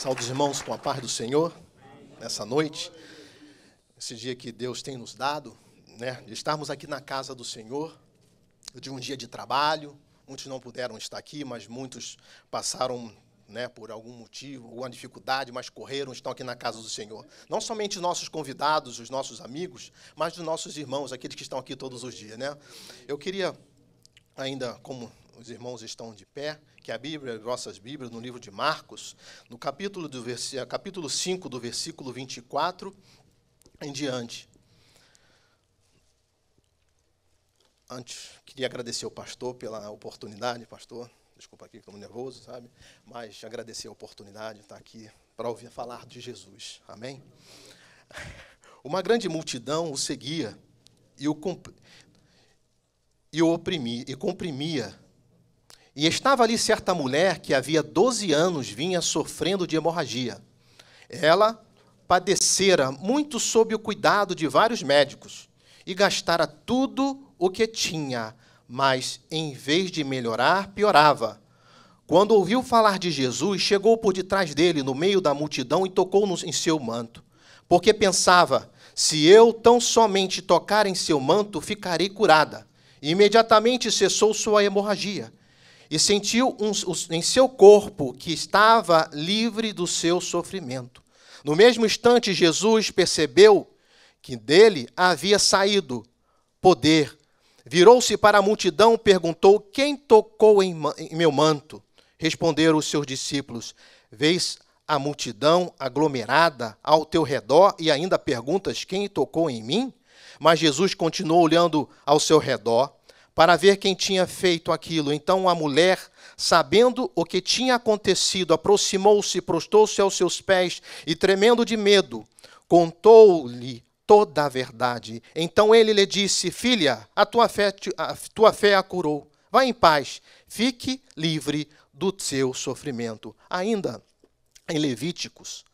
Saúde os irmãos com a paz do Senhor nessa noite, esse dia que Deus tem nos dado, né? De estarmos aqui na casa do Senhor, de um dia de trabalho. Muitos não puderam estar aqui, mas muitos passaram né, por algum motivo, alguma dificuldade, mas correram, estão aqui na casa do Senhor. Não somente nossos convidados, os nossos amigos, mas dos nossos irmãos, aqueles que estão aqui todos os dias. Né? Eu queria, ainda como os irmãos estão de pé, que a Bíblia, as nossas Bíblias, no livro de Marcos, no capítulo, do capítulo 5, do versículo 24 em diante. Antes, queria agradecer ao pastor pela oportunidade, pastor. Desculpa aqui, estou nervoso, sabe? Mas agradecer a oportunidade de estar aqui para ouvir falar de Jesus. Amém? Uma grande multidão o seguia e o, e o oprimia, e comprimia e estava ali certa mulher que havia 12 anos vinha sofrendo de hemorragia. Ela padecera muito sob o cuidado de vários médicos e gastara tudo o que tinha, mas em vez de melhorar, piorava. Quando ouviu falar de Jesus, chegou por detrás dele, no meio da multidão, e tocou em seu manto, porque pensava: se eu tão somente tocar em seu manto, ficarei curada. E imediatamente cessou sua hemorragia e sentiu um, um, em seu corpo que estava livre do seu sofrimento. No mesmo instante, Jesus percebeu que dele havia saído poder. Virou-se para a multidão, e perguntou: Quem tocou em, em meu manto? Responderam os seus discípulos: Vês a multidão aglomerada ao teu redor e ainda perguntas: Quem tocou em mim? Mas Jesus continuou olhando ao seu redor para ver quem tinha feito aquilo. Então a mulher, sabendo o que tinha acontecido, aproximou-se, prostou-se aos seus pés e, tremendo de medo, contou-lhe toda a verdade. Então ele lhe disse: Filha, a tua fé, a tua fé a curou. Vá em paz, fique livre do seu sofrimento. Ainda em Levíticos,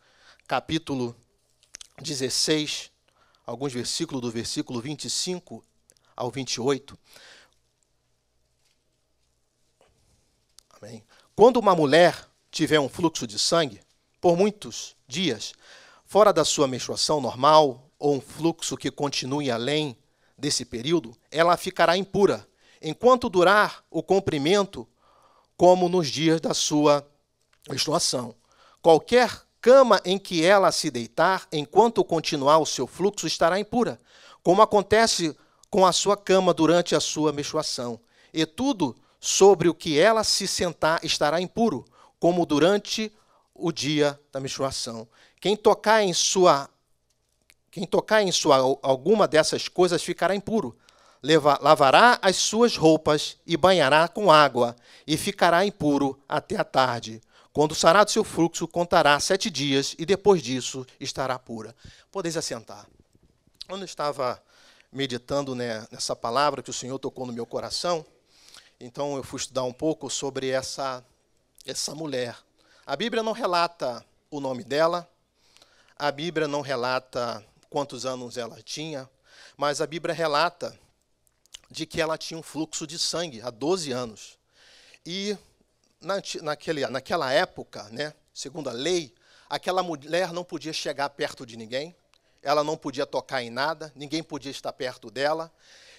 capítulo 16, alguns versículos do versículo 25 ao 28, Amém? Quando uma mulher tiver um fluxo de sangue, por muitos dias, fora da sua menstruação normal, ou um fluxo que continue além desse período, ela ficará impura, enquanto durar o comprimento, como nos dias da sua menstruação. Qualquer cama em que ela se deitar, enquanto continuar o seu fluxo, estará impura, como acontece com a sua cama durante a sua menstruação. E tudo sobre o que ela se sentar estará impuro, como durante o dia da menstruação. Quem tocar em sua quem tocar em sua alguma dessas coisas ficará impuro. Leva, lavará as suas roupas e banhará com água, e ficará impuro até a tarde. Quando sarar do seu fluxo, contará sete dias, e depois disso estará pura. Podeis assentar. Quando eu estava meditando né, nessa palavra que o Senhor tocou no meu coração, então eu fui estudar um pouco sobre essa essa mulher. A Bíblia não relata o nome dela, a Bíblia não relata quantos anos ela tinha, mas a Bíblia relata de que ela tinha um fluxo de sangue há 12 anos. E na, naquele, naquela época, né, segundo a lei, aquela mulher não podia chegar perto de ninguém, ela não podia tocar em nada, ninguém podia estar perto dela.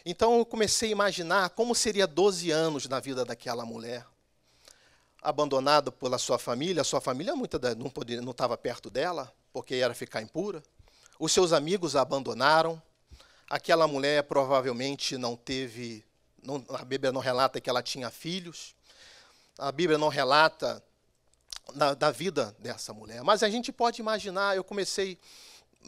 Então eu comecei a imaginar como seria 12 anos na vida daquela mulher. Abandonada pela sua família, a sua família muita não não estava perto dela, porque era ficar impura. Os seus amigos a abandonaram. Aquela mulher provavelmente não teve, não, a Bíblia não relata que ela tinha filhos. A Bíblia não relata da, da vida dessa mulher. Mas a gente pode imaginar, eu comecei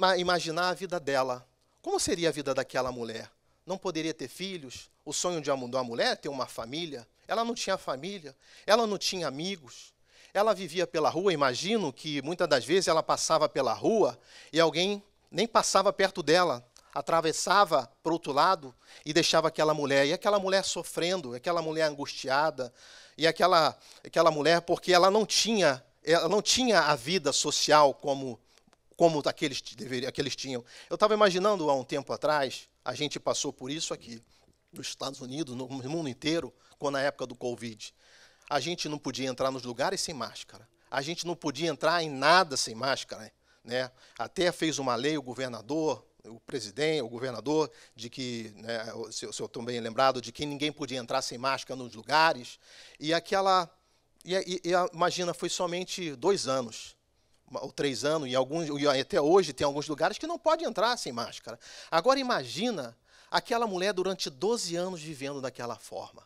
a imaginar a vida dela. Como seria a vida daquela mulher? não poderia ter filhos, o sonho de uma mulher é ter uma família. Ela não tinha família, ela não tinha amigos. Ela vivia pela rua, imagino que muitas das vezes ela passava pela rua e alguém nem passava perto dela, atravessava para o outro lado e deixava aquela mulher. E aquela mulher sofrendo, aquela mulher angustiada, e aquela, aquela mulher, porque ela não tinha, ela não tinha a vida social como, como aqueles, aqueles tinham. Eu estava imaginando há um tempo atrás, a gente passou por isso aqui, nos Estados Unidos, no mundo inteiro, quando na época do Covid. A gente não podia entrar nos lugares sem máscara. A gente não podia entrar em nada sem máscara. Né? Até fez uma lei o governador, o presidente, o governador, de que, né, se, eu estou bem lembrado, de que ninguém podia entrar sem máscara nos lugares. E aquela. E, e, e imagina, foi somente dois anos ou três anos, e, até hoje tem alguns lugares que não pode entrar sem máscara. Agora imagina aquela mulher durante 12 anos vivendo daquela forma.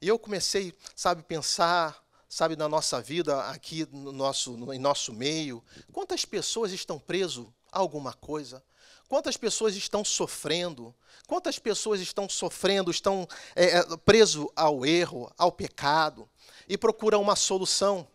E eu comecei, sabe, pensar, sabe, na nossa vida aqui no nosso, no, em nosso meio, quantas pessoas estão presas a alguma coisa, quantas pessoas estão sofrendo, quantas pessoas estão sofrendo, estão é, é preso ao erro, ao pecado e procuram uma solução.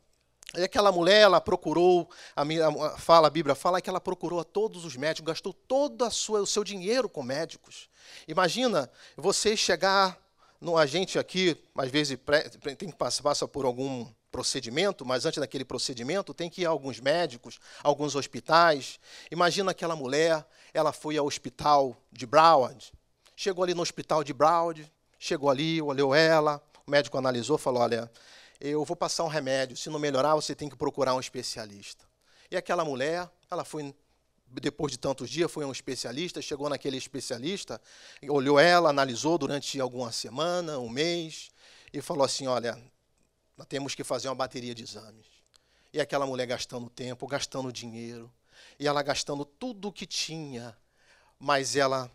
E aquela mulher, ela procurou, a, minha, fala, a Bíblia fala que ela procurou a todos os médicos, gastou todo sua, o seu dinheiro com médicos. Imagina você chegar, no, a gente aqui, às vezes pré, tem que passar passa por algum procedimento, mas antes daquele procedimento tem que ir a alguns médicos, alguns hospitais. Imagina aquela mulher, ela foi ao hospital de Broward, chegou ali no hospital de Broward, chegou ali, olhou ela, o médico analisou, falou, olha, eu vou passar um remédio, se não melhorar, você tem que procurar um especialista. E aquela mulher, ela foi depois de tantos dias, foi a um especialista, chegou naquele especialista, olhou ela, analisou durante alguma semana, um mês, e falou assim: olha, nós temos que fazer uma bateria de exames. E aquela mulher gastando tempo, gastando dinheiro, e ela gastando tudo o que tinha, mas ela.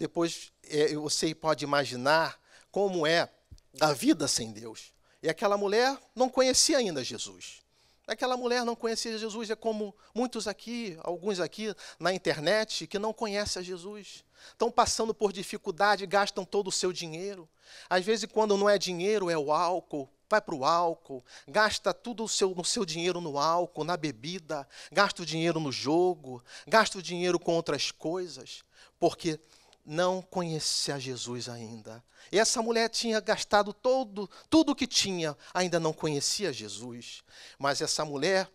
Depois, você é, pode imaginar como é a vida sem Deus. E aquela mulher não conhecia ainda Jesus. Aquela mulher não conhecia Jesus, é como muitos aqui, alguns aqui na internet, que não conhecem a Jesus. Estão passando por dificuldade, gastam todo o seu dinheiro. Às vezes, quando não é dinheiro, é o álcool. Vai para o álcool, gasta tudo o seu, o seu dinheiro no álcool, na bebida, gasta o dinheiro no jogo, gasta o dinheiro com outras coisas, porque não conhecia Jesus ainda. E essa mulher tinha gastado todo, tudo o que tinha, ainda não conhecia Jesus. Mas essa mulher,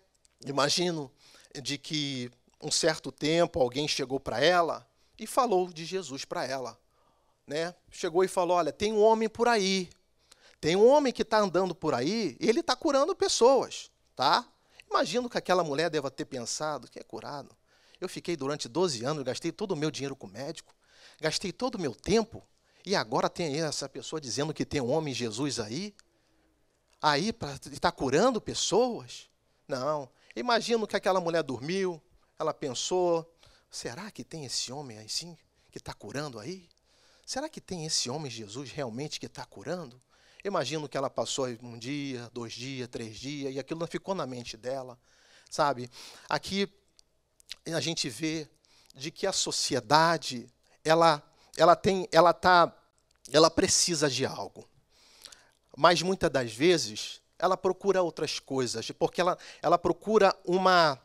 imagino, de que um certo tempo alguém chegou para ela e falou de Jesus para ela. Né? Chegou e falou: Olha, tem um homem por aí. Tem um homem que está andando por aí e ele está curando pessoas. tá? Imagino que aquela mulher deva ter pensado: que é curado? Eu fiquei durante 12 anos, gastei todo o meu dinheiro com médico. Gastei todo o meu tempo e agora tem essa pessoa dizendo que tem um homem Jesus aí, aí para estar tá curando pessoas? Não. Imagino que aquela mulher dormiu, ela pensou: será que tem esse homem aí sim que está curando aí? Será que tem esse homem Jesus realmente que está curando? Imagino que ela passou um dia, dois dias, três dias, e aquilo não ficou na mente dela, sabe? Aqui a gente vê de que a sociedade ela ela tem, ela tá, ela precisa de algo. Mas muitas das vezes ela procura outras coisas, porque ela, ela procura uma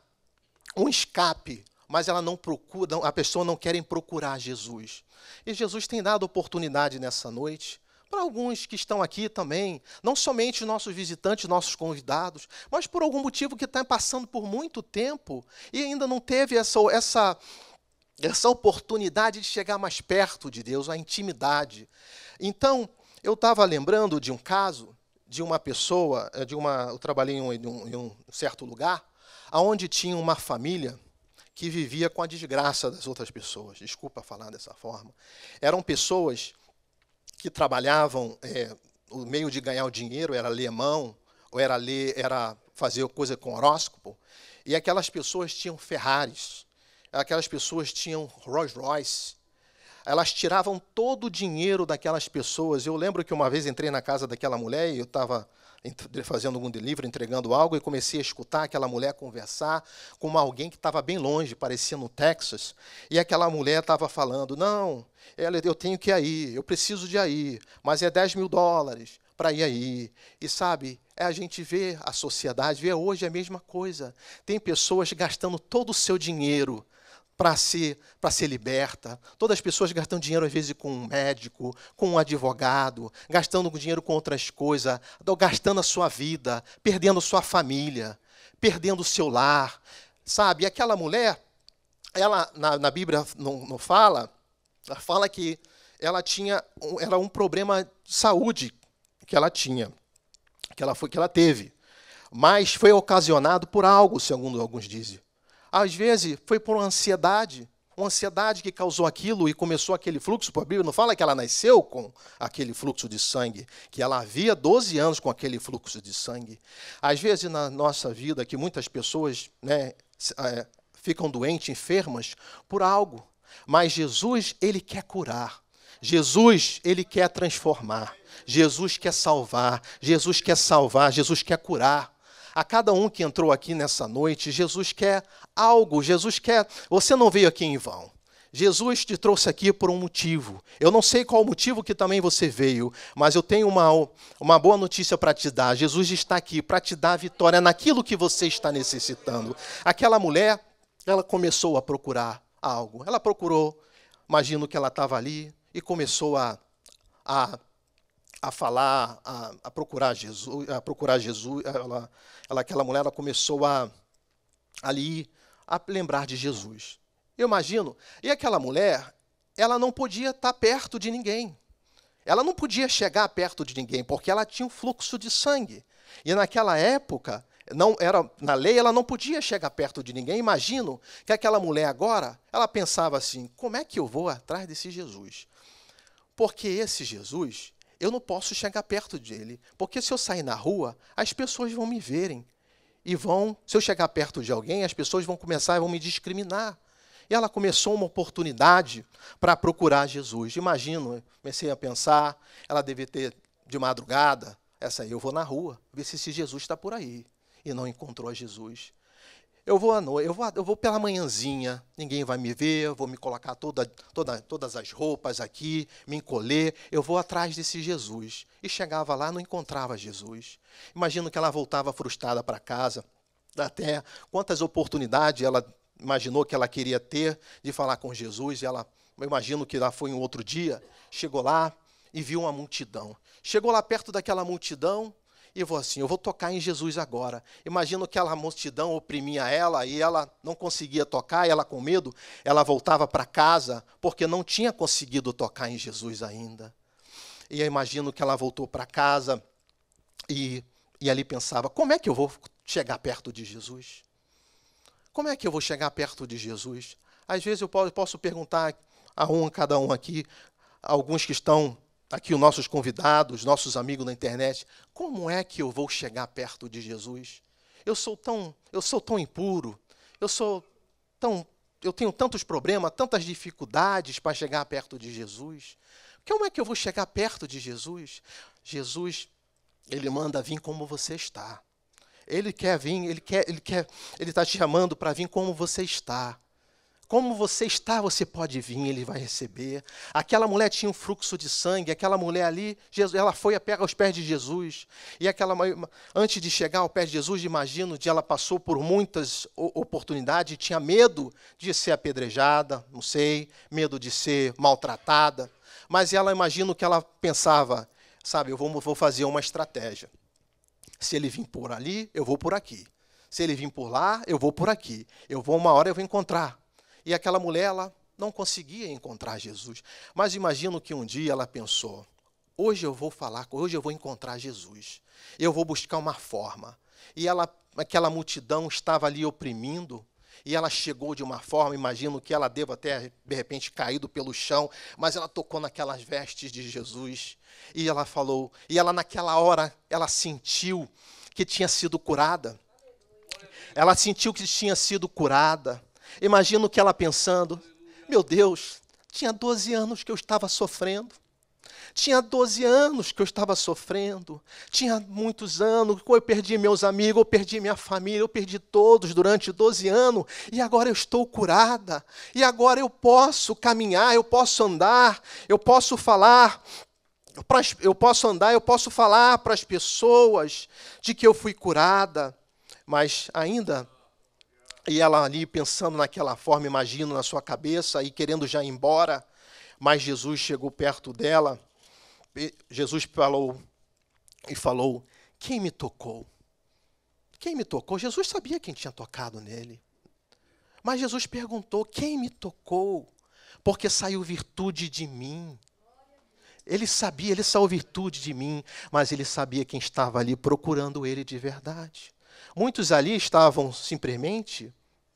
um escape, mas ela não procura, a pessoa não querem procurar Jesus. E Jesus tem dado oportunidade nessa noite para alguns que estão aqui também, não somente nossos visitantes, nossos convidados, mas por algum motivo que está passando por muito tempo e ainda não teve essa, essa essa oportunidade de chegar mais perto de Deus, a intimidade. Então, eu estava lembrando de um caso de uma pessoa, eh, de uma, eu trabalhei em um, em um certo lugar, aonde tinha uma família que vivia com a desgraça das outras pessoas. Desculpa falar dessa forma. Eram pessoas que trabalhavam, é, o meio de ganhar o dinheiro era ler mão, ou era ler, era fazer coisa com horóscopo, e aquelas pessoas tinham Ferraris aquelas pessoas tinham Rolls Royce, elas tiravam todo o dinheiro daquelas pessoas. Eu lembro que uma vez entrei na casa daquela mulher e eu estava fazendo algum delivery, entregando algo, e comecei a escutar aquela mulher conversar com alguém que estava bem longe, parecia no Texas, e aquela mulher estava falando, não, eu tenho que ir aí, eu preciso de aí, mas é 10 mil dólares para ir aí. E sabe, é a gente vê a sociedade, vê hoje é a mesma coisa. Tem pessoas gastando todo o seu dinheiro para ser, para ser liberta. Todas as pessoas gastando dinheiro, às vezes, com um médico, com um advogado, gastando dinheiro com outras coisas, gastando a sua vida, perdendo sua família, perdendo o seu lar. Sabe, e aquela mulher, ela na, na Bíblia não, não, fala, ela fala que ela tinha era um problema de saúde que ela tinha, que ela foi que ela teve, mas foi ocasionado por algo, segundo alguns dizem. Às vezes foi por uma ansiedade, uma ansiedade que causou aquilo e começou aquele fluxo, porque a Bíblia não fala que ela nasceu com aquele fluxo de sangue, que ela havia 12 anos com aquele fluxo de sangue. Às vezes na nossa vida, que muitas pessoas né, é, ficam doentes, enfermas, por algo, mas Jesus, ele quer curar. Jesus, ele quer transformar. Jesus quer salvar. Jesus quer salvar. Jesus quer curar. A cada um que entrou aqui nessa noite, Jesus quer algo, Jesus quer. Você não veio aqui em vão. Jesus te trouxe aqui por um motivo. Eu não sei qual o motivo que também você veio, mas eu tenho uma, uma boa notícia para te dar. Jesus está aqui para te dar vitória naquilo que você está necessitando. Aquela mulher, ela começou a procurar algo. Ela procurou, imagino que ela estava ali e começou a, a a falar, a, a, procurar Jesus, a procurar Jesus, ela, ela aquela mulher ela começou a ali a lembrar de Jesus. Eu imagino. E aquela mulher, ela não podia estar tá perto de ninguém. Ela não podia chegar perto de ninguém porque ela tinha um fluxo de sangue. E naquela época, não era na lei, ela não podia chegar perto de ninguém. Imagino que aquela mulher agora, ela pensava assim: como é que eu vou atrás desse Jesus? Porque esse Jesus, eu não posso chegar perto dele, porque se eu sair na rua, as pessoas vão me verem e vão, se eu chegar perto de alguém, as pessoas vão começar e vão me discriminar. E ela começou uma oportunidade para procurar Jesus. Imagino, comecei a pensar, ela deve ter de madrugada, essa aí eu vou na rua, ver se esse Jesus está por aí. E não encontrou Jesus. Eu vou à noite, eu vou, eu vou pela manhãzinha, ninguém vai me ver, eu vou me colocar toda, toda, todas as roupas aqui, me encolher, eu vou atrás desse Jesus. E chegava lá, não encontrava Jesus. Imagino que ela voltava frustrada para casa, até quantas oportunidades ela imaginou que ela queria ter de falar com Jesus, e ela, eu imagino que lá foi um outro dia, chegou lá e viu uma multidão. Chegou lá perto daquela multidão, e vou assim, eu vou tocar em Jesus agora. Imagino que aquela multidão oprimia ela e ela não conseguia tocar, e ela com medo, ela voltava para casa porque não tinha conseguido tocar em Jesus ainda. E eu imagino que ela voltou para casa e, e ali pensava, como é que eu vou chegar perto de Jesus? Como é que eu vou chegar perto de Jesus? Às vezes eu posso perguntar a um, a cada um aqui, alguns que estão Tá aqui os nossos convidados, nossos amigos na internet, como é que eu vou chegar perto de Jesus? Eu sou tão, eu sou tão impuro, eu sou tão, eu tenho tantos problemas, tantas dificuldades para chegar perto de Jesus. Como é que eu vou chegar perto de Jesus? Jesus, ele manda vir como você está. Ele quer vir, ele quer, ele quer, ele está te chamando para vir como você está. Como você está, você pode vir, ele vai receber. Aquela mulher tinha um fluxo de sangue, aquela mulher ali, Jesus, ela foi aos pés de Jesus. E aquela antes de chegar ao pé de Jesus, imagino, ela passou por muitas oportunidades, tinha medo de ser apedrejada, não sei, medo de ser maltratada. Mas ela, imagino que ela pensava, sabe, eu vou, vou fazer uma estratégia. Se ele vir por ali, eu vou por aqui. Se ele vir por lá, eu vou por aqui. Eu vou uma hora, eu vou encontrar e aquela mulher, ela não conseguia encontrar Jesus. Mas imagino que um dia ela pensou: hoje eu vou falar, hoje eu vou encontrar Jesus. Eu vou buscar uma forma. E ela, aquela multidão estava ali oprimindo. E ela chegou de uma forma, imagino que ela deva ter de repente caído pelo chão, mas ela tocou naquelas vestes de Jesus e ela falou, e ela naquela hora ela sentiu que tinha sido curada. Ela sentiu que tinha sido curada. Imagino que ela pensando: meu Deus, tinha 12 anos que eu estava sofrendo. Tinha 12 anos que eu estava sofrendo, tinha muitos anos, que eu perdi meus amigos, eu perdi minha família, eu perdi todos durante 12 anos, e agora eu estou curada, e agora eu posso caminhar, eu posso andar, eu posso falar, eu posso andar, eu posso falar para as pessoas de que eu fui curada, mas ainda e ela ali pensando naquela forma, imagino, na sua cabeça, e querendo já ir embora, mas Jesus chegou perto dela. Jesus falou e falou: Quem me tocou? Quem me tocou? Jesus sabia quem tinha tocado nele. Mas Jesus perguntou: Quem me tocou? Porque saiu virtude de mim. Ele sabia, ele saiu virtude de mim, mas ele sabia quem estava ali procurando ele de verdade. Muitos ali estavam simplesmente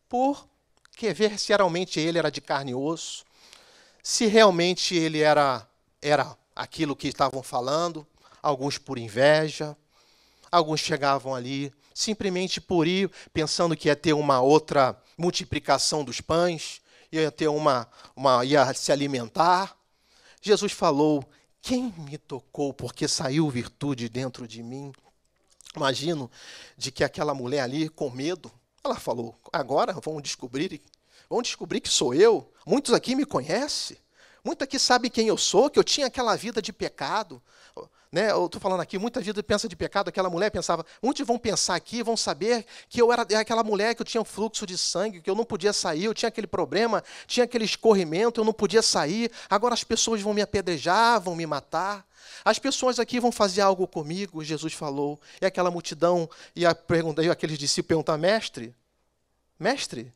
por ver se realmente ele era de carne e osso, se realmente ele era, era aquilo que estavam falando, alguns por inveja, alguns chegavam ali simplesmente por ir pensando que ia ter uma outra multiplicação dos pães, ia ter uma, uma ia se alimentar. Jesus falou: "Quem me tocou, porque saiu virtude dentro de mim?" Imagino de que aquela mulher ali, com medo, ela falou: agora vão descobrir, vão descobrir que sou eu. Muitos aqui me conhecem, muitos aqui sabem quem eu sou, que eu tinha aquela vida de pecado, né? Eu estou falando aqui, muita gente pensa de pecado, aquela mulher pensava, onde vão pensar aqui, vão saber que eu era aquela mulher que eu tinha um fluxo de sangue, que eu não podia sair, eu tinha aquele problema, tinha aquele escorrimento, eu não podia sair, agora as pessoas vão me apedrejar, vão me matar. As pessoas aqui vão fazer algo comigo, Jesus falou. E aquela multidão, e perguntei aqueles discípulos perguntar, mestre, mestre,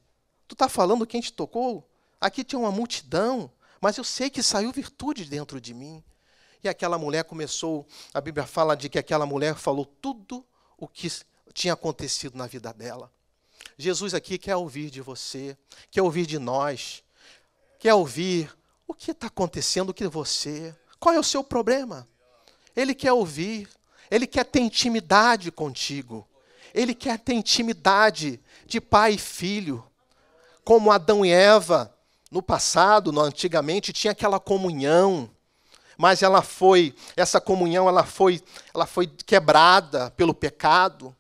tu está falando quem te tocou? Aqui tinha uma multidão, mas eu sei que saiu virtude dentro de mim. E aquela mulher começou, a Bíblia fala de que aquela mulher falou tudo o que tinha acontecido na vida dela. Jesus aqui quer ouvir de você, quer ouvir de nós, quer ouvir o que está acontecendo com você, qual é o seu problema. Ele quer ouvir, ele quer ter intimidade contigo, ele quer ter intimidade de pai e filho, como Adão e Eva no passado, no antigamente, tinha aquela comunhão, mas ela foi, essa comunhão, ela foi, ela foi quebrada pelo pecado.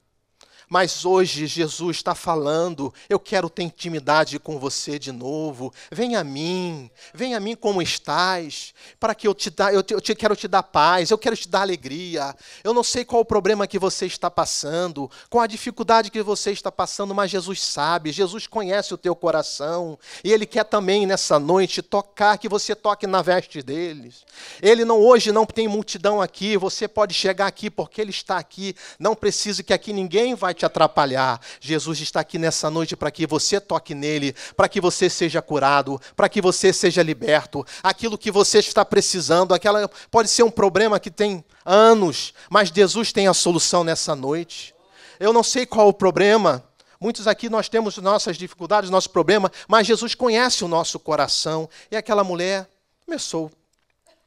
Mas hoje Jesus está falando: eu quero ter intimidade com você de novo. Vem a mim, vem a mim como estás, para que eu te dá, eu, te, eu te, quero te dar paz, eu quero te dar alegria. Eu não sei qual o problema que você está passando, qual a dificuldade que você está passando, mas Jesus sabe, Jesus conhece o teu coração e Ele quer também nessa noite tocar, que você toque na veste deles. Ele não hoje não tem multidão aqui, você pode chegar aqui porque Ele está aqui. Não precisa que aqui ninguém vai te te atrapalhar. Jesus está aqui nessa noite para que você toque nele, para que você seja curado, para que você seja liberto. Aquilo que você está precisando, aquela pode ser um problema que tem anos, mas Jesus tem a solução nessa noite. Eu não sei qual o problema, Muitos aqui nós temos nossas dificuldades, nosso problema, mas Jesus conhece o nosso coração. E aquela mulher começou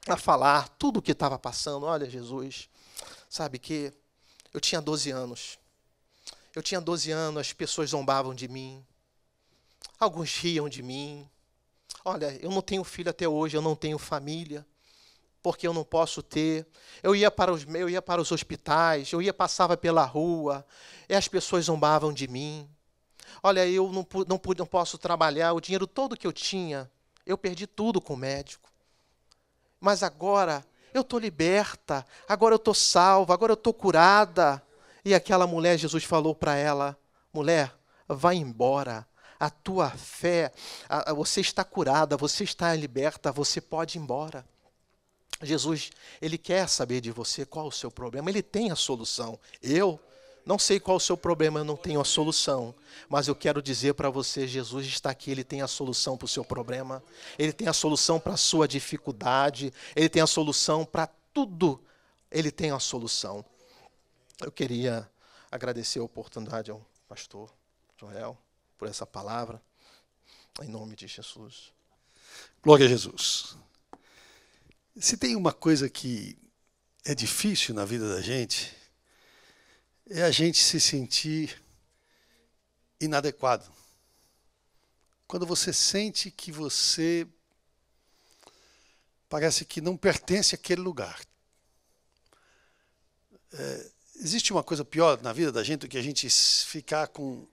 a falar tudo o que estava passando. Olha, Jesus, sabe que eu tinha 12 anos. Eu tinha 12 anos, as pessoas zombavam de mim. Alguns riam de mim. Olha, eu não tenho filho até hoje, eu não tenho família, porque eu não posso ter. Eu ia para os, eu ia para os hospitais, eu ia passava pela rua, e as pessoas zombavam de mim. Olha, eu não, não, não posso trabalhar, o dinheiro todo que eu tinha, eu perdi tudo com o médico. Mas agora eu estou liberta, agora eu estou salva, agora eu estou curada. E aquela mulher, Jesus falou para ela: mulher, vá embora. A tua fé, a, a, você está curada, você está liberta, você pode ir embora. Jesus, ele quer saber de você qual o seu problema, ele tem a solução. Eu não sei qual o seu problema, eu não tenho a solução, mas eu quero dizer para você: Jesus está aqui, Ele tem a solução para o seu problema, Ele tem a solução para a sua dificuldade, Ele tem a solução para tudo, Ele tem a solução. Eu queria agradecer a oportunidade ao pastor Joel por essa palavra, em nome de Jesus. Glória a Jesus. Se tem uma coisa que é difícil na vida da gente, é a gente se sentir inadequado. Quando você sente que você parece que não pertence àquele lugar. É, existe uma coisa pior na vida da gente do que a gente ficar com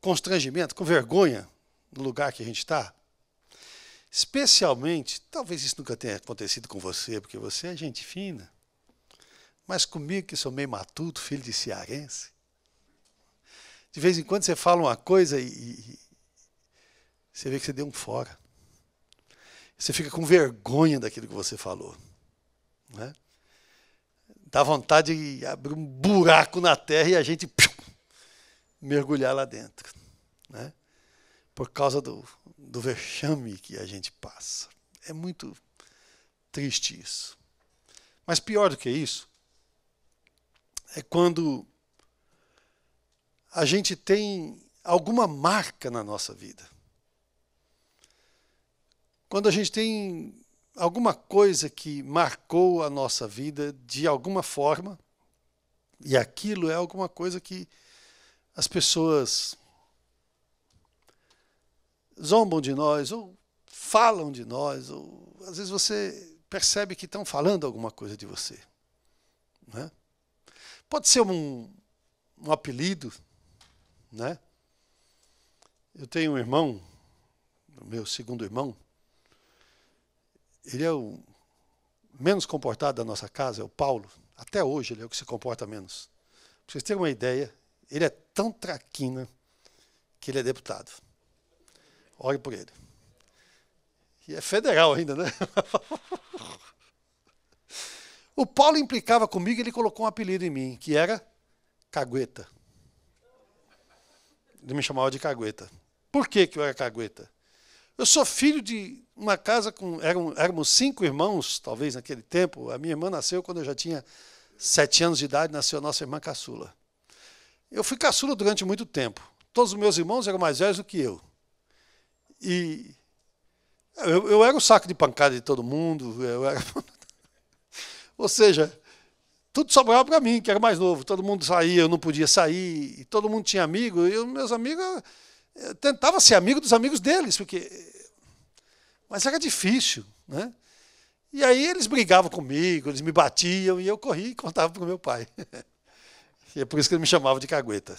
constrangimento, com vergonha no lugar que a gente está? Especialmente, talvez isso nunca tenha acontecido com você, porque você é gente fina, mas comigo, que sou meio matuto, filho de cearense, de vez em quando você fala uma coisa e, e você vê que você deu um fora. Você fica com vergonha daquilo que você falou. Não é? Dá vontade de abrir um buraco na terra e a gente piu, mergulhar lá dentro. Né? Por causa do, do vexame que a gente passa. É muito triste isso. Mas pior do que isso é quando a gente tem alguma marca na nossa vida. Quando a gente tem alguma coisa que marcou a nossa vida de alguma forma, e aquilo é alguma coisa que as pessoas zombam de nós, ou falam de nós, ou às vezes você percebe que estão falando alguma coisa de você. Né? Pode ser um, um apelido, né? Eu tenho um irmão, meu segundo irmão, ele é o menos comportado da nossa casa, é o Paulo. Até hoje ele é o que se comporta menos. Para vocês terem uma ideia, ele é tão traquina que ele é deputado. Olhe por ele. E é federal ainda, né? o Paulo implicava comigo, e ele colocou um apelido em mim, que era Cagueta. Ele me chamava de Cagueta. Por que, que eu era Cagueta? Eu sou filho de uma casa com. Eram, éramos cinco irmãos, talvez naquele tempo. A minha irmã nasceu quando eu já tinha sete anos de idade, nasceu a nossa irmã caçula. Eu fui caçula durante muito tempo. Todos os meus irmãos eram mais velhos do que eu. E eu, eu era o saco de pancada de todo mundo. Era... Ou seja, tudo sobrava para mim, que era mais novo. Todo mundo saía, eu não podia sair. todo mundo tinha amigo. E meus amigos tentava ser amigo dos amigos deles, porque. Mas era difícil, né? E aí eles brigavam comigo, eles me batiam e eu corri e contava para o meu pai. e é por isso que ele me chamava de cagueta.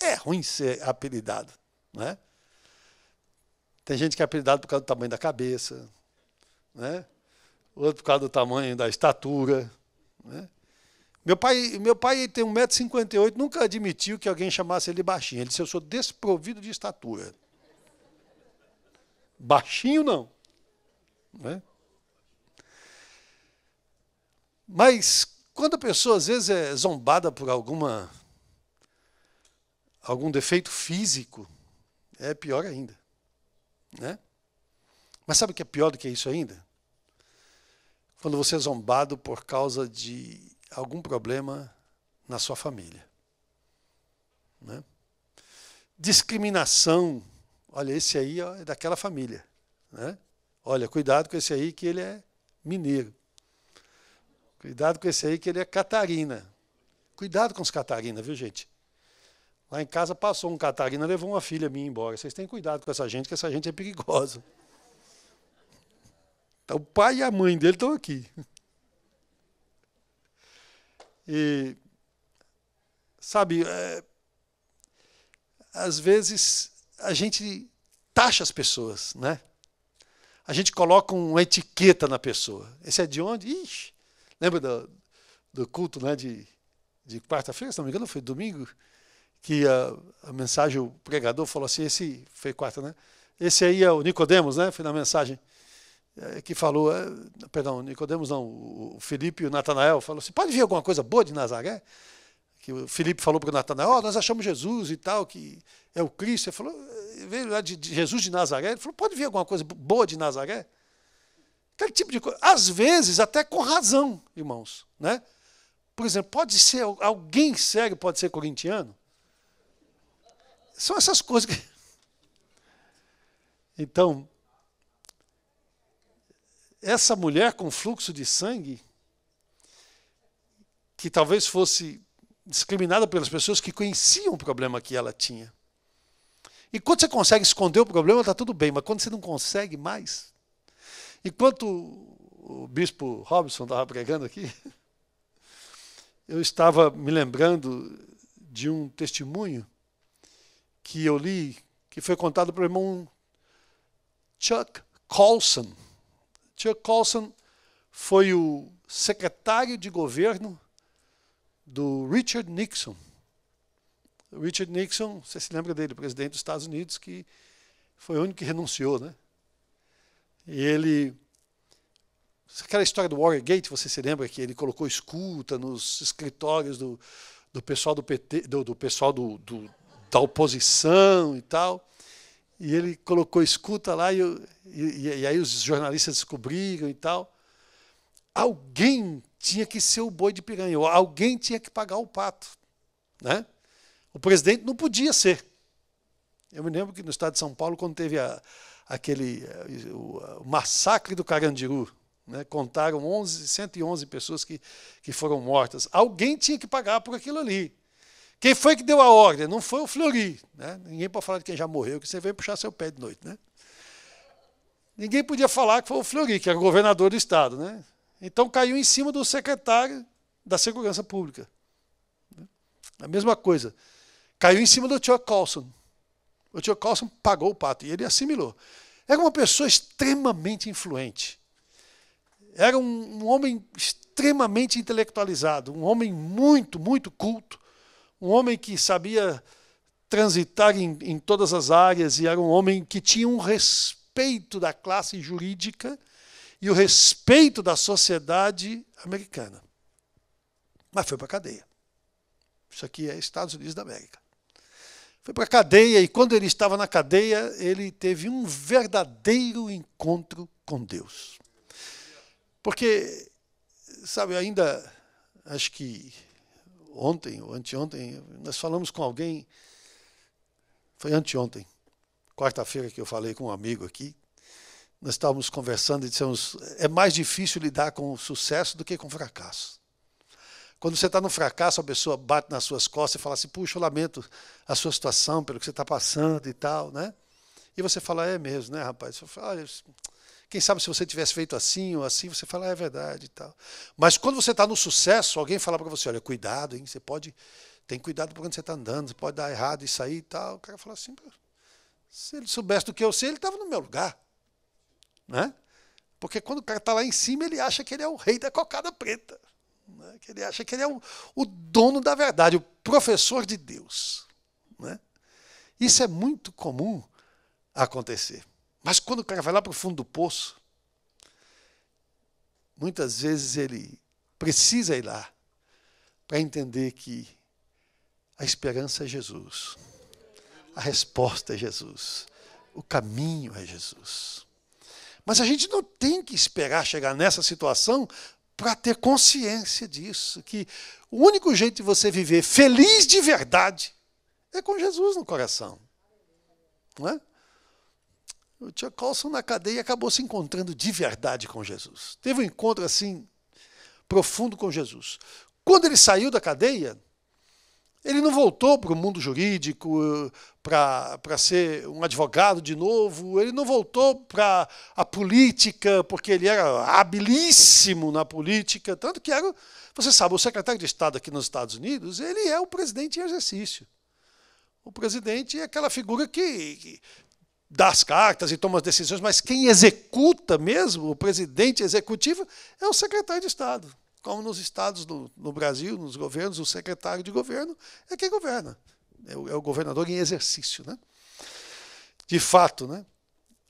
É ruim ser apelidado, né? Tem gente que é apelidado por causa do tamanho da cabeça, né? outro por causa do tamanho da estatura. Né? Meu pai, meu pai tem 1,58m, nunca admitiu que alguém chamasse ele baixinho. Ele disse: Eu sou desprovido de estatura. Baixinho não. Né? Mas quando a pessoa às vezes é zombada por alguma algum defeito físico, é pior ainda, né? Mas sabe o que é pior do que isso ainda? Quando você é zombado por causa de algum problema na sua família. Né? Discriminação. Olha, esse aí ó, é daquela família. Né? Olha, cuidado com esse aí que ele é mineiro. Cuidado com esse aí que ele é Catarina. Cuidado com os Catarina, viu, gente? Lá em casa passou um Catarina, levou uma filha minha embora. Vocês têm cuidado com essa gente, que essa gente é perigosa. Então, o pai e a mãe dele estão aqui. E, sabe, é, às vezes a gente taxa as pessoas, né? A gente coloca uma etiqueta na pessoa. Esse é de onde? Ixi, lembra do, do culto né, de, de quarta-feira, se não me engano, foi domingo, que a, a, mensagem, o pregador falou assim, esse foi quarta, né? Esse aí é o Nicodemos, né? Foi na mensagem. Eh, que falou, eh, perdão, Nicodemos não, o Felipe e o Natanael falou assim, pode vir alguma coisa boa de Nazaré? Que o Felipe falou para o Natanael, oh, nós achamos Jesus e tal, que é o Cristo. Ele falou, eh, veio lá de Jesus de Nazaré, ele falou, pode vir alguma coisa boa de Nazaré? Aquele tipo de coisa. Às vezes, até com razão, irmãos. Né? Por exemplo, pode ser, alguém sério pode ser corintiano? São essas coisas que... Então, essa mulher com fluxo de sangue, que talvez fosse discriminada pelas pessoas que conheciam o problema que ela tinha. e quando você consegue esconder o problema, está tudo bem, mas quando você não consegue mais. Enquanto o bispo Robson estava pregando aqui, eu estava me lembrando de um testemunho que eu li, que foi contado pelo irmão Chuck Colson Chuck Colson foi o secretário de governo do Richard Nixon. Richard Nixon, você se lembra dele, presidente dos Estados Unidos, que foi o único que renunciou, né? E ele aquela história do Watergate, você se lembra que ele colocou escuta nos escritórios do, do pessoal do PT, do, do pessoal do, do, da oposição e tal. E ele colocou escuta lá e, eu, e, e aí os jornalistas descobriram e tal. Alguém tinha que ser o boi de piranha, alguém tinha que pagar o pato. Né? O presidente não podia ser. Eu me lembro que no estado de São Paulo, quando teve a, aquele eh, o, o, massacre do Carandiru, né? contaram 11, 111 pessoas que, que foram mortas. Alguém tinha que pagar por aquilo ali. Quem foi que deu a ordem? Não foi o Fleury. Né? Ninguém pode falar de quem já morreu, que você vem puxar seu pé de noite. Né? Ninguém podia falar que foi o Fleury, que era o governador do Estado. Né? Então caiu em cima do secretário da Segurança Pública. Né? A mesma coisa. Caiu em cima do Chuck Colson. O Chuck Colson pagou o pato e ele assimilou. Era uma pessoa extremamente influente. Era um, um homem extremamente intelectualizado, um homem muito, muito culto um homem que sabia transitar em, em todas as áreas e era um homem que tinha um respeito da classe jurídica e o respeito da sociedade americana. Mas foi para a cadeia. Isso aqui é Estados Unidos da América. Foi para a cadeia e quando ele estava na cadeia, ele teve um verdadeiro encontro com Deus. Porque, sabe, ainda acho que ontem ou anteontem, nós falamos com alguém, foi anteontem, quarta-feira que eu falei com um amigo aqui, nós estávamos conversando e dissemos, é mais difícil lidar com sucesso do que com fracasso. Quando você está no fracasso, a pessoa bate nas suas costas e fala assim, puxa, eu lamento a sua situação, pelo que você está passando e tal, né? E você fala, é mesmo, né, rapaz? Você fala, quem sabe se você tivesse feito assim ou assim, você fala, ah, é verdade e tal. Mas quando você está no sucesso, alguém fala para você, olha, cuidado, hein? Você pode. Tem cuidado para quando você está andando, você pode dar errado e sair e tal. O cara fala assim, se ele soubesse do que eu sei, ele estava no meu lugar. Né? Porque quando o cara está lá em cima, ele acha que ele é o rei da cocada preta. Né? Que ele acha que ele é o, o dono da verdade, o professor de Deus. Né? Isso é muito comum acontecer. Mas quando o cara vai lá para o fundo do poço, muitas vezes ele precisa ir lá para entender que a esperança é Jesus, a resposta é Jesus, o caminho é Jesus. Mas a gente não tem que esperar chegar nessa situação para ter consciência disso, que o único jeito de você viver feliz de verdade é com Jesus no coração. Não é? o Chuck Colson na cadeia acabou se encontrando de verdade com Jesus. Teve um encontro assim profundo com Jesus. Quando ele saiu da cadeia, ele não voltou para o mundo jurídico, para ser um advogado de novo, ele não voltou para a política, porque ele era habilíssimo na política, tanto que era, você sabe, o secretário de Estado aqui nos Estados Unidos, ele é o presidente em exercício. O presidente é aquela figura que, que dá as cartas e toma as decisões, mas quem executa mesmo, o presidente executivo, é o secretário de Estado. Como nos estados do, no Brasil, nos governos, o secretário de governo é quem governa. É o, é o governador em exercício. Né? De fato. Né?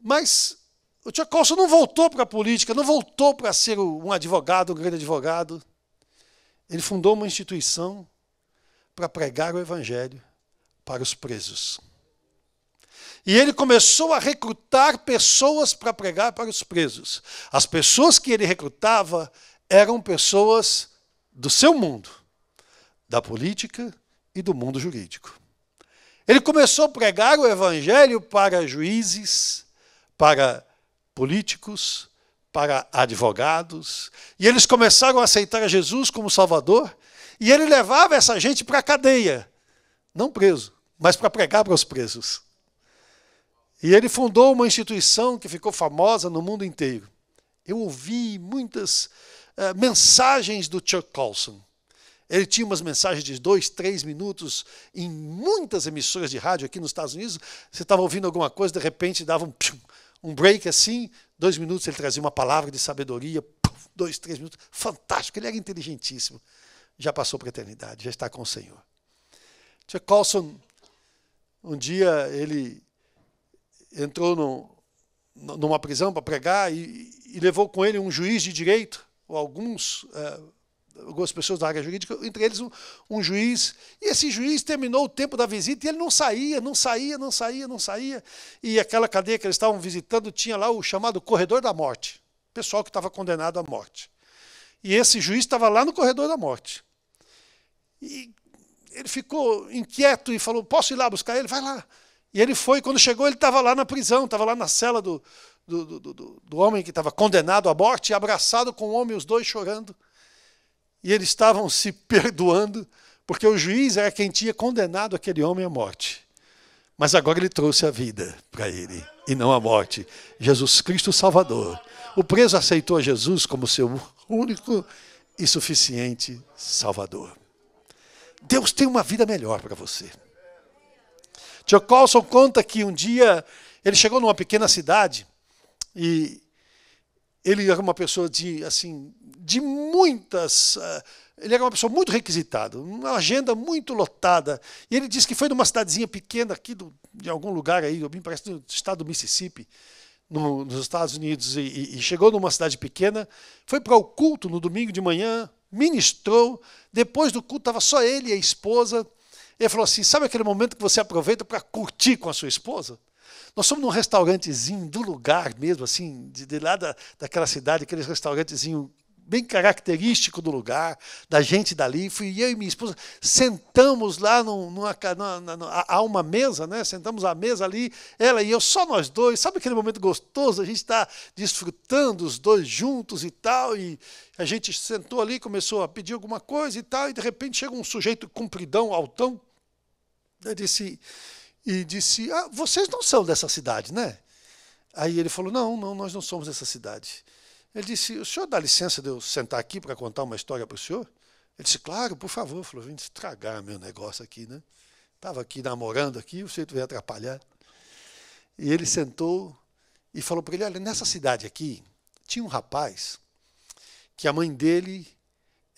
Mas o Costa não voltou para a política, não voltou para ser um advogado, um grande advogado. Ele fundou uma instituição para pregar o evangelho para os presos. E ele começou a recrutar pessoas para pregar para os presos. As pessoas que ele recrutava eram pessoas do seu mundo, da política e do mundo jurídico. Ele começou a pregar o evangelho para juízes, para políticos, para advogados, e eles começaram a aceitar Jesus como Salvador, e ele levava essa gente para a cadeia, não preso, mas para pregar para os presos. E ele fundou uma instituição que ficou famosa no mundo inteiro. Eu ouvi muitas uh, mensagens do Chuck Colson. Ele tinha umas mensagens de dois, três minutos em muitas emissoras de rádio aqui nos Estados Unidos. Você estava ouvindo alguma coisa, de repente dava um, um break assim, dois minutos ele trazia uma palavra de sabedoria, dois, três minutos. Fantástico, ele era inteligentíssimo. Já passou para a eternidade, já está com o Senhor. Chuck Colson, um dia ele entrou no, numa prisão para pregar e, e, levou com ele um juiz de direito, ou alguns, é, algumas pessoas da área jurídica, entre eles um, um, juiz. E esse juiz terminou o tempo da visita e ele não saía, não saía, não saía, não saía. E aquela cadeia que eles estavam visitando tinha lá o chamado corredor da morte pessoal que estava condenado à morte. E esse juiz estava lá no corredor da morte. E ele ficou inquieto e falou: Posso ir lá buscar ele? Vai lá. E ele foi, quando chegou, ele estava lá na prisão, estava lá na cela do, do, do, do, do homem que estava condenado à morte, abraçado com o homem, os dois chorando. E eles estavam se perdoando, porque o juiz era quem tinha condenado aquele homem à morte. Mas agora ele trouxe a vida para ele, e não a morte. Jesus Cristo Salvador. O preso aceitou Jesus como seu único e suficiente Salvador. Deus tem uma vida melhor para você. John Colson conta que um dia ele chegou numa pequena cidade e ele era uma pessoa de assim de muitas eh, ele era uma pessoa muito requisitada, uma agenda muito lotada. E ele disse que foi numa cidadezinha pequena aqui do, de algum lugar aí, me parece do estado do Mississippi, no, nos Estados Unidos, e, e, chegou numa cidade pequena, foi para o culto no domingo de manhã, ministrou. Depois do culto estava só ele e a esposa. Ele falou assim: sabe aquele momento que você aproveita para curtir com a sua esposa? Nós somos num restaurantezinho do lugar mesmo, assim, de, de lá da, daquela cidade, aquele restaurantezinho bem característico do lugar, da gente dali. Fui eu e minha esposa, sentamos lá numa, numa, numa, a uma mesa, né? Sentamos à mesa ali, ela e eu, só nós dois. Sabe aquele momento gostoso? A gente está desfrutando os dois juntos e tal. E a gente sentou ali, começou a pedir alguma coisa e tal. E de repente chega um sujeito compridão, altão, né, disse, e disse: ah, Vocês não são dessa cidade, né? Aí ele falou: Não, não, nós não somos dessa cidade. Ele disse: O senhor dá licença de eu sentar aqui para contar uma história para o senhor? Ele disse: Claro, por favor. Falou: Vim estragar meu negócio aqui, né? Estava aqui namorando aqui, o senhor veio atrapalhar. E ele sentou e falou para ele: Olha, nessa cidade aqui tinha um rapaz que a mãe dele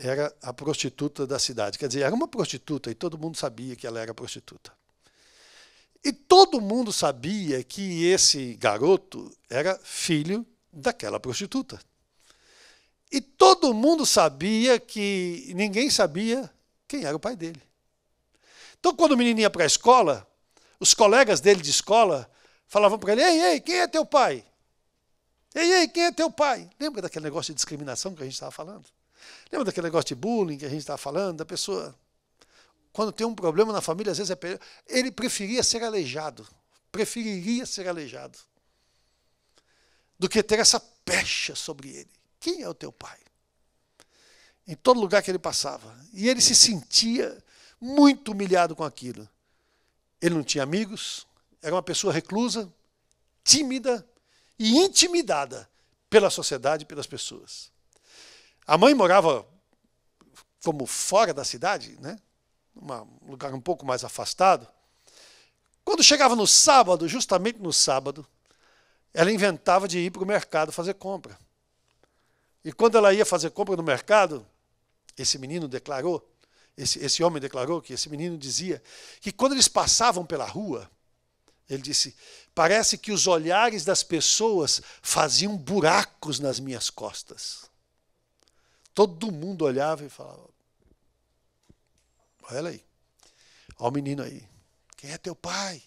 era a prostituta da cidade. Quer dizer, era uma prostituta e todo mundo sabia que ela era prostituta. E todo mundo sabia que esse garoto era filho daquela prostituta. E todo mundo sabia que ninguém sabia quem era o pai dele. Então, quando o menino ia para a escola, os colegas dele de escola falavam para ele: Ei, ei, quem é teu pai? Ei, ei, quem é teu pai? Lembra daquele negócio de discriminação que a gente estava falando? Lembra daquele negócio de bullying que a gente estava falando, da pessoa? Quando tem um problema na família, às vezes é ele preferia ser aleijado, preferiria ser aleijado, do que ter essa pecha sobre ele. Quem é o teu pai? Em todo lugar que ele passava. E ele se sentia muito humilhado com aquilo. Ele não tinha amigos, era uma pessoa reclusa, tímida e intimidada pela sociedade e pelas pessoas. A mãe morava como fora da cidade, né? um lugar um pouco mais afastado. Quando chegava no sábado, justamente no sábado, ela inventava de ir para o mercado fazer compra. E quando ela ia fazer compra no mercado, esse menino declarou, esse, esse homem declarou que esse menino dizia que quando eles passavam pela rua, ele disse: parece que os olhares das pessoas faziam buracos nas minhas costas. Todo mundo olhava e falava: Olha aí, olha o menino aí. Quem é teu pai?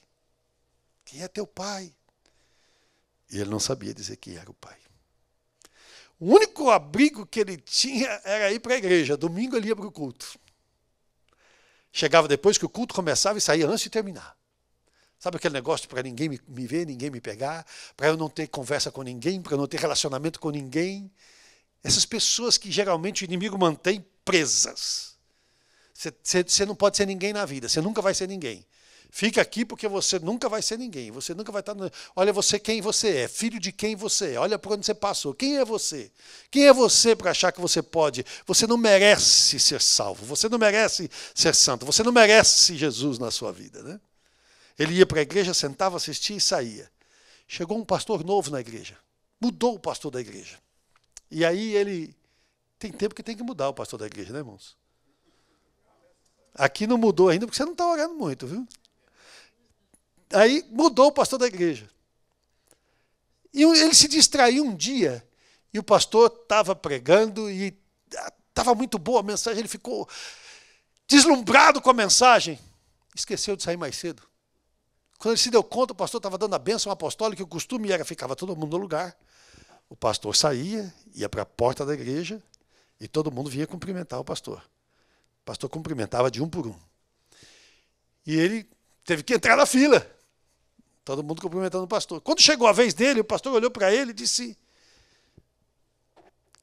Quem é teu pai? E ele não sabia dizer quem era o pai. O único abrigo que ele tinha era ir para a igreja. Domingo ele ia para o culto. Chegava depois que o culto começava e saía antes de terminar. Sabe aquele negócio para ninguém me, me ver, ninguém me pegar, para eu não ter conversa com ninguém, para eu não ter relacionamento com ninguém? Essas pessoas que geralmente o inimigo mantém presas. Você não pode ser ninguém na vida, você nunca vai ser ninguém. Fica aqui porque você nunca vai ser ninguém. Você nunca vai estar. Olha você quem você é, filho de quem você é. Olha por onde você passou. Quem é você? Quem é você para achar que você pode? Você não merece ser salvo. Você não merece ser santo. Você não merece Jesus na sua vida, né? Ele ia para a igreja, sentava, assistia e saía. Chegou um pastor novo na igreja. Mudou o pastor da igreja. E aí ele. Tem tempo que tem que mudar o pastor da igreja, né, irmãos? Aqui não mudou ainda porque você não está orando muito, viu? Aí mudou o pastor da igreja. E ele se distraiu um dia e o pastor estava pregando e estava ah, muito boa a mensagem, ele ficou deslumbrado com a mensagem. Esqueceu de sair mais cedo. Quando ele se deu conta, o pastor estava dando a bênção apostólica, o costume era ficava todo mundo no lugar o pastor saía, ia para a porta da igreja e todo mundo vinha cumprimentar o pastor. O pastor cumprimentava de um por um. E ele teve que entrar na fila. Todo mundo cumprimentando o pastor. Quando chegou a vez dele, o pastor olhou para ele e disse: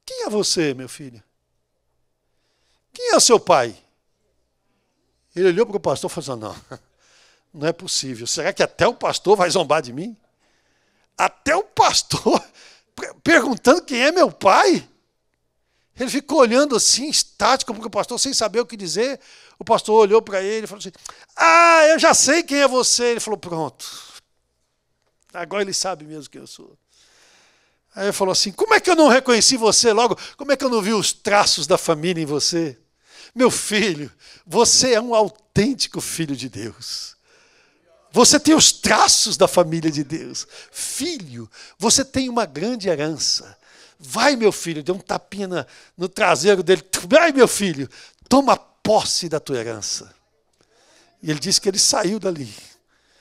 Quem é você, meu filho? Quem é seu pai? Ele olhou para o pastor e falou: assim, Não, não é possível. Será que até o pastor vai zombar de mim? Até o pastor perguntando quem é meu pai? Ele ficou olhando assim, estático, como o pastor, sem saber o que dizer. O pastor olhou para ele e falou assim: Ah, eu já sei quem é você. Ele falou: Pronto. Agora ele sabe mesmo quem eu sou. Aí ele falou assim: Como é que eu não reconheci você logo? Como é que eu não vi os traços da família em você? Meu filho, você é um autêntico filho de Deus. Você tem os traços da família de Deus. Filho, você tem uma grande herança. Vai, meu filho, deu um tapinha no, no traseiro dele. Vai, meu filho, toma posse da tua herança. E ele disse que ele saiu dali,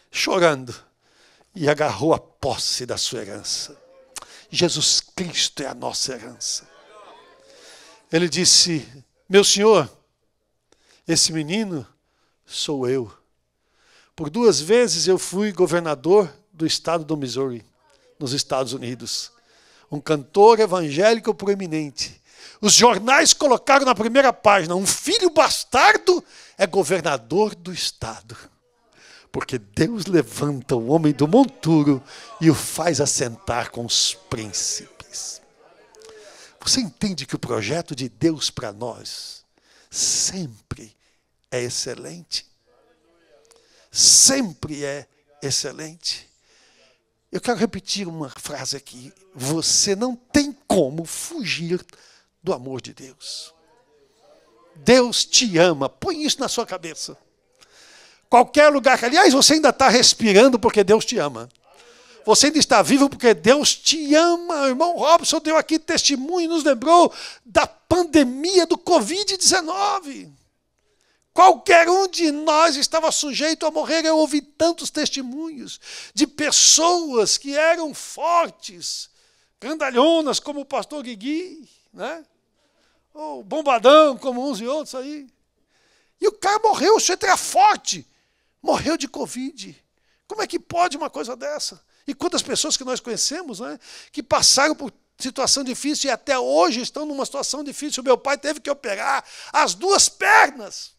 chorando, e agarrou a posse da sua herança. Jesus Cristo é a nossa herança. Ele disse: Meu senhor, esse menino sou eu. Por duas vezes eu fui governador do estado do Missouri, nos Estados Unidos. Um cantor evangélico proeminente. Os jornais colocaram na primeira página: um filho bastardo é governador do estado. Porque Deus levanta o homem do monturo e o faz assentar com os príncipes. Você entende que o projeto de Deus para nós sempre é excelente? sempre é excelente. Eu quero repetir uma frase aqui. Você não tem como fugir do amor de Deus. Deus te ama. Põe isso na sua cabeça. Qualquer lugar. Aliás, você ainda está respirando porque Deus te ama. Você ainda está vivo porque Deus te ama. O irmão Robson deu aqui testemunho e nos lembrou da pandemia do Covid-19. Qualquer um de nós estava sujeito a morrer. Eu ouvi tantos testemunhos de pessoas que eram fortes, grandalhonas, como o pastor Guigui, né? ou bombadão, como uns e outros aí. E o cara morreu, o sujeito era forte, morreu de Covid. Como é que pode uma coisa dessa? E quantas pessoas que nós conhecemos, né, que passaram por situação difícil e até hoje estão numa situação difícil. O meu pai teve que operar as duas pernas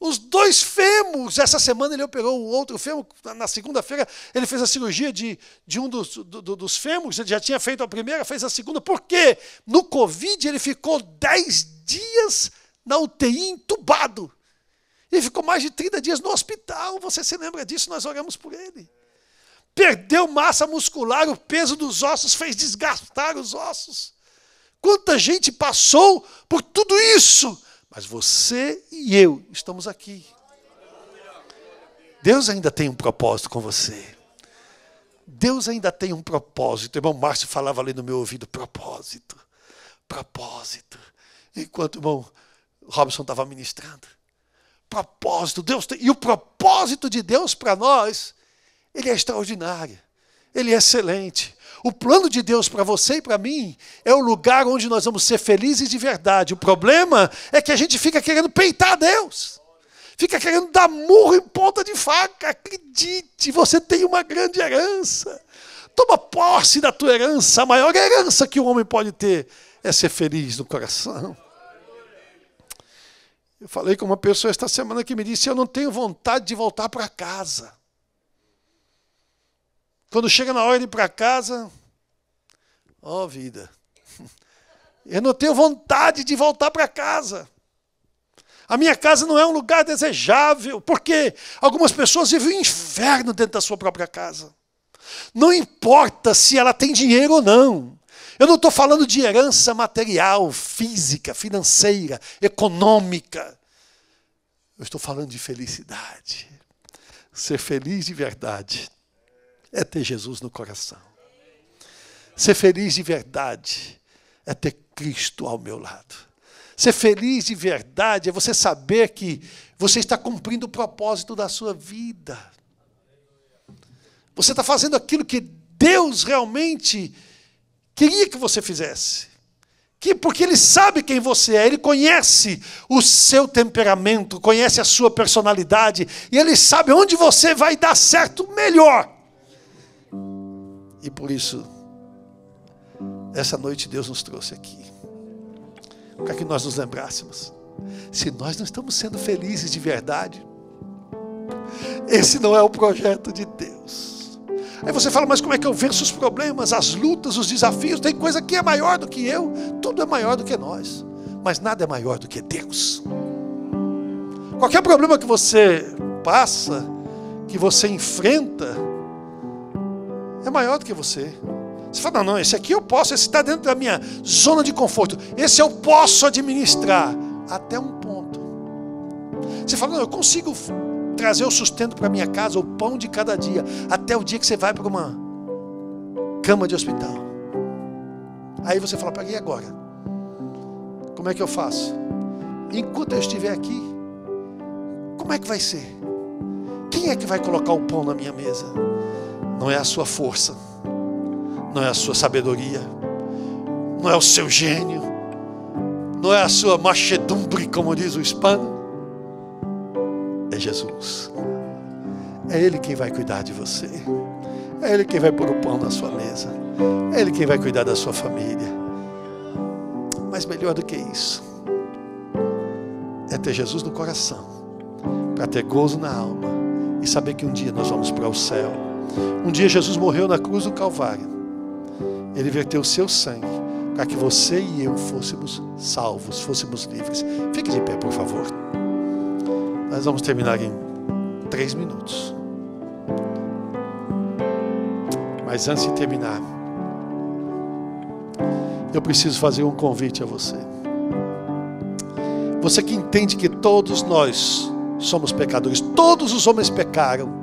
os dois fêmurs. Essa semana ele operou o outro fêmur. Na segunda-feira ele fez a cirurgia de, de um dos, do, dos fêmurs. Ele já tinha feito a primeira, fez a segunda. Por quê? No Covid ele ficou 10 dias na UTI entubado. Ele ficou mais de 30 dias no hospital. Você se lembra disso? Nós oramos por ele. Perdeu massa muscular, o peso dos ossos fez desgastar os ossos. Quanta gente passou por tudo isso mas você e eu estamos aqui. Deus ainda tem um propósito com você. Deus ainda tem um propósito. O irmão Márcio falava ali no meu ouvido: propósito, propósito. Enquanto o irmão Robson estava ministrando. Propósito, Deus tem. E o propósito de Deus para nós, ele é extraordinário, ele é excelente. O plano de Deus para você e para mim é o lugar onde nós vamos ser felizes de verdade. O problema é que a gente fica querendo peitar Deus. Fica querendo dar murro em ponta de faca. Acredite, você tem uma grande herança. Toma posse da tua herança. A maior herança que o homem pode ter é ser feliz no coração. Eu falei com uma pessoa esta semana que me disse: Eu não tenho vontade de voltar para casa. Quando chega na hora de ir para casa, ó oh, vida, eu não tenho vontade de voltar para casa. A minha casa não é um lugar desejável, porque algumas pessoas vivem um inferno dentro da sua própria casa. Não importa se ela tem dinheiro ou não. Eu não estou falando de herança material, física, financeira, econômica. Eu estou falando de felicidade. Ser feliz de verdade é ter Jesus no coração. Ser feliz de verdade é ter Cristo ao meu lado. Ser feliz de verdade é você saber que você está cumprindo o propósito da sua vida. Você está fazendo aquilo que Deus realmente queria que você fizesse. Que, porque ele sabe quem você é, ele conhece o seu temperamento, conhece a sua personalidade, e ele sabe onde você vai dar certo melhor. E por isso, essa noite Deus nos trouxe aqui. Para é que nós nos lembrássemos. Se nós não estamos sendo felizes de verdade, esse não é o projeto de Deus. Aí você fala, mas como é que eu venço os problemas, as lutas, os desafios? Tem coisa que é maior do que eu, tudo é maior do que nós, mas nada é maior do que Deus. Qualquer problema que você passa, que você enfrenta, é maior do que você. Você fala, não, não, esse aqui eu posso, esse está dentro da minha zona de conforto. Esse eu posso administrar até um ponto. Você fala, não, eu consigo trazer o sustento para minha casa, o pão de cada dia, até o dia que você vai para uma cama de hospital. Aí você fala, para e agora? Como é que eu faço? Enquanto eu estiver aqui, como é que vai ser? Quem é que vai colocar o pão na minha mesa? Não é a sua força, não é a sua sabedoria, não é o seu gênio, não é a sua machedumbre, como diz o hispano. É Jesus. É Ele quem vai cuidar de você. É Ele quem vai pôr o pão na sua mesa. É Ele quem vai cuidar da sua família. Mas melhor do que isso é ter Jesus no coração, para ter gozo na alma e saber que um dia nós vamos para o céu. Um dia Jesus morreu na cruz do Calvário. Ele verteu o seu sangue para que você e eu fôssemos salvos, fôssemos livres. Fique de pé, por favor. Nós vamos terminar em três minutos. Mas antes de terminar, eu preciso fazer um convite a você. Você que entende que todos nós somos pecadores, todos os homens pecaram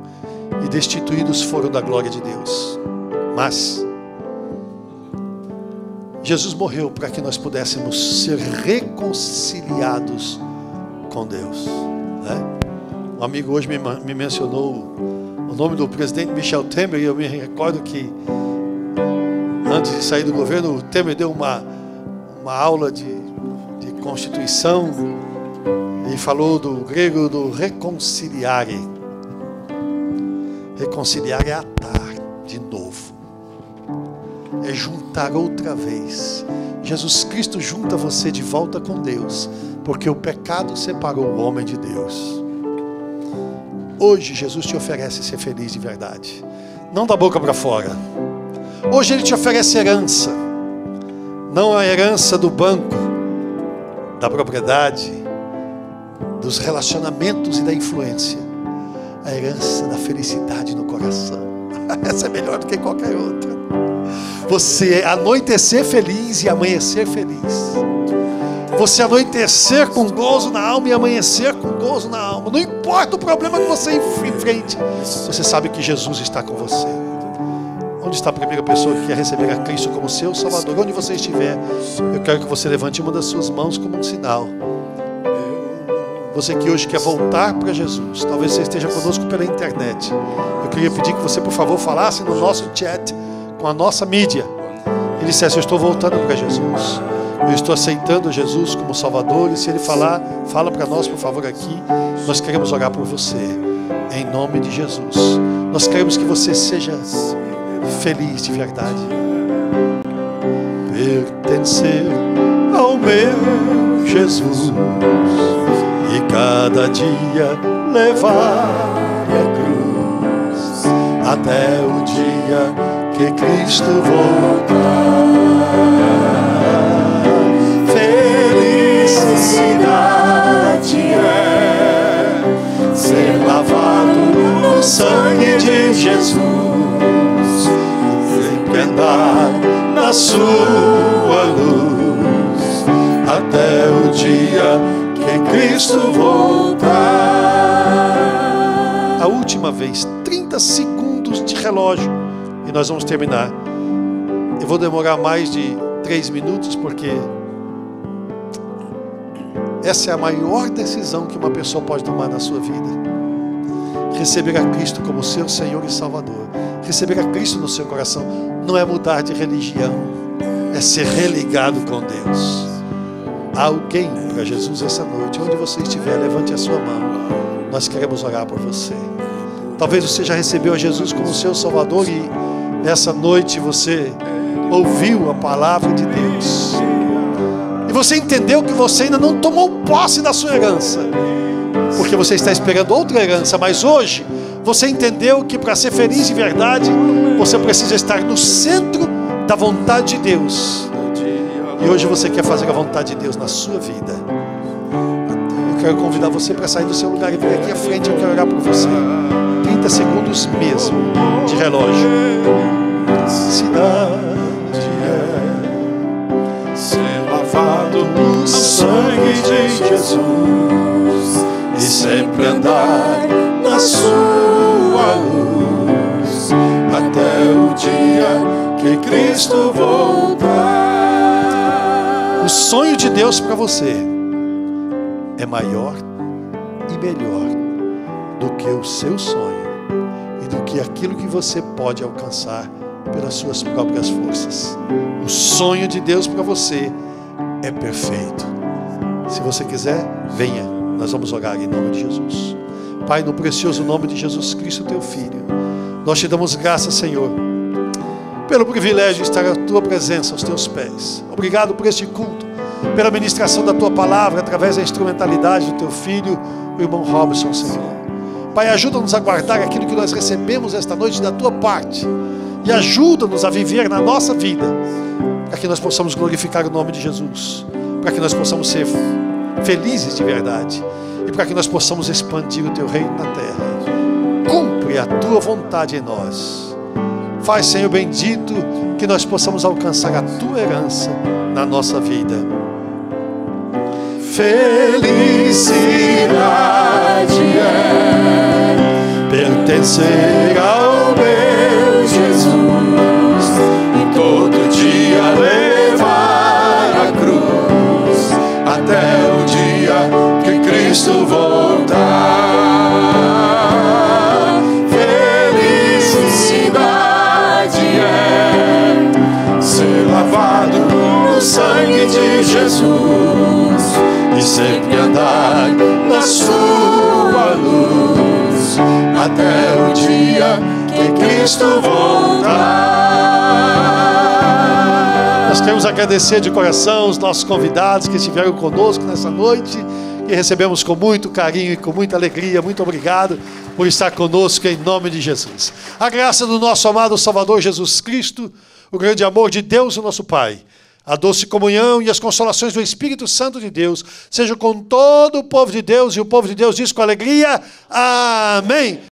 e destituídos foram da glória de Deus. Mas Jesus morreu para que nós pudéssemos ser reconciliados com Deus. Né? Um amigo hoje me, me mencionou o nome do presidente Michel Temer e eu me recordo que antes de sair do governo, o Temer deu uma, uma aula de, de Constituição e falou do grego do reconciliare, Reconciliar é atar de novo, é juntar outra vez. Jesus Cristo junta você de volta com Deus, porque o pecado separou o homem de Deus. Hoje Jesus te oferece ser feliz de verdade, não da boca para fora. Hoje Ele te oferece herança, não a herança do banco, da propriedade, dos relacionamentos e da influência a herança da felicidade no coração. Essa é melhor do que qualquer outra. Você é anoitecer feliz e amanhecer feliz. Você anoitecer com gozo na alma e amanhecer com gozo na alma. Não importa o problema que você enfrente, você sabe que Jesus está com você. Onde está a primeira pessoa que quer receber a Cristo como seu Salvador? Onde você estiver, eu quero que você levante uma das suas mãos como um sinal. Você que hoje quer voltar para Jesus, talvez você esteja conosco pela internet. Eu queria pedir que você, por favor, falasse no nosso chat com a nossa mídia. Ele dissesse: Eu estou voltando para Jesus. Eu estou aceitando Jesus como Salvador. E se ele falar, fala para nós, por favor, aqui. Nós queremos orar por você, em nome de Jesus. Nós queremos que você seja feliz de verdade. Pertencer ao meu Jesus e cada dia levar a cruz até o dia que Cristo voltar. Felicidade é ser lavado no sangue de Jesus, sempre andar na sua luz até o dia Cristo voltar. A última vez, 30 segundos de relógio e nós vamos terminar. Eu vou demorar mais de 3 minutos porque essa é a maior decisão que uma pessoa pode tomar na sua vida. Receber a Cristo como seu Senhor e Salvador. Receber a Cristo no seu coração não é mudar de religião, é ser religado com Deus alguém para Jesus essa noite, onde você estiver, levante a sua mão. Nós queremos orar por você. Talvez você já recebeu a Jesus como seu Salvador e nessa noite você ouviu a palavra de Deus. E você entendeu que você ainda não tomou posse da sua herança, porque você está esperando outra herança, mas hoje você entendeu que para ser feliz de verdade, você precisa estar no centro da vontade de Deus e hoje você quer fazer a vontade de Deus na sua vida. Eu quero convidar você para sair do seu lugar e vir aqui à frente. Eu quero orar por você. 30 segundos mesmo de relógio. Cidade é ser lavado no sangue de Jesus e sempre andar na sua luz até o dia que Cristo voltar. O sonho de Deus para você é maior e melhor do que o seu sonho e do que aquilo que você pode alcançar pelas suas próprias forças. O sonho de Deus para você é perfeito. Se você quiser, venha. Nós vamos orar em nome de Jesus. Pai, no precioso nome de Jesus Cristo, teu Filho, nós te damos graça, Senhor pelo privilégio de estar à tua presença, aos teus pés. Obrigado por este culto, pela ministração da tua palavra através da instrumentalidade do teu filho, o irmão Robson, Senhor. Pai, ajuda-nos a guardar aquilo que nós recebemos esta noite da tua parte e ajuda-nos a viver na nossa vida, para que nós possamos glorificar o nome de Jesus, para que nós possamos ser felizes de verdade e para que nós possamos expandir o teu reino na terra. Cumpre a tua vontade em nós Faz, Senhor bendito, que nós possamos alcançar a tua herança na nossa vida. Felicidade é pertencer ao Jesus e sempre andar na sua luz até o dia que Cristo voltar. Nós queremos agradecer de coração os nossos convidados que estiveram conosco nessa noite e recebemos com muito carinho e com muita alegria. Muito obrigado por estar conosco em nome de Jesus. A graça do nosso amado Salvador Jesus Cristo, o grande amor de Deus, o nosso Pai a doce comunhão e as consolações do Espírito Santo de Deus sejam com todo o povo de Deus, e o povo de Deus diz com alegria: Amém.